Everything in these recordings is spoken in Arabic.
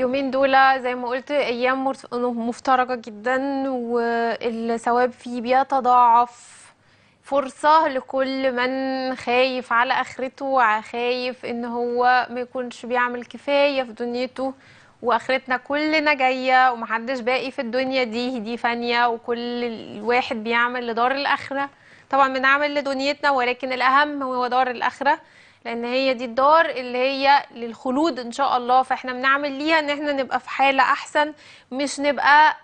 يومين دول زي ما قلت ايام مفترجه جدا والثواب فيه بيتضاعف فرصه لكل من خايف على اخرته خايف ان هو ما يكونش بيعمل كفايه في دنيته واخرتنا كلنا جايه ومحدش باقي في الدنيا دي دي فانيه وكل الواحد بيعمل لدار الاخره طبعا بنعمل لدنيتنا ولكن الاهم هو دار الاخره لان هي دي الدار اللي هي للخلود ان شاء الله فاحنا بنعمل ليها ان احنا نبقى في حاله احسن مش نبقى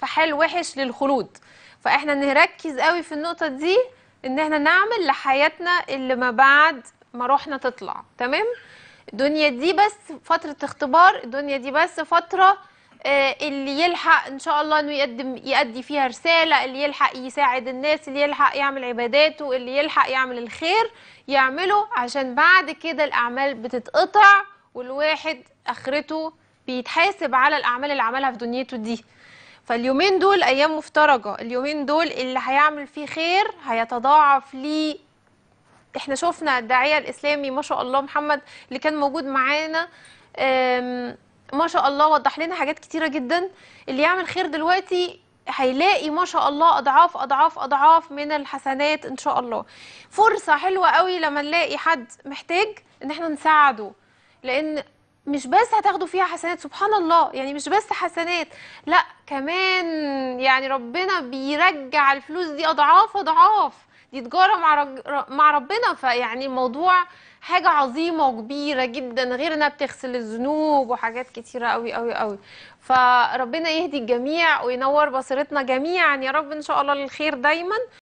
في حال وحش للخلود فاحنا نركز قوي في النقطه دي ان احنا نعمل لحياتنا اللي ما بعد ما روحنا تطلع تمام الدنيا دي بس فتره اختبار الدنيا دي بس فتره آه، اللي يلحق ان شاء الله انه يقدم يأدي فيها رساله اللي يلحق يساعد الناس اللي يلحق يعمل عباداته اللي يلحق يعمل الخير يعمله عشان بعد كده الاعمال بتتقطع والواحد اخرته بيتحاسب على الاعمال اللي عملها في دنيته دي فاليومين دول ايام مفترجه اليومين دول اللي هيعمل فيه خير هيتضاعف ليه احنا شفنا الداعيه الاسلامي ما شاء الله محمد اللي كان موجود معانا ما شاء الله وضح لنا حاجات كتيره جدا اللي يعمل خير دلوقتي هيلاقي ما شاء الله اضعاف اضعاف اضعاف من الحسنات ان شاء الله فرصه حلوه قوي لما نلاقي حد محتاج ان احنا نساعده لان مش بس هتاخدوا فيها حسنات سبحان الله يعني مش بس حسنات لا كمان يعني ربنا بيرجع الفلوس دي اضعاف اضعاف دي تجاره مع مع ربنا فيعني الموضوع حاجه عظيمه وكبيره جدا غير انها بتغسل الذنوب وحاجات كتيره قوي قوي قوي فربنا يهدي الجميع وينور بصيرتنا جميعا يا رب ان شاء الله للخير دايما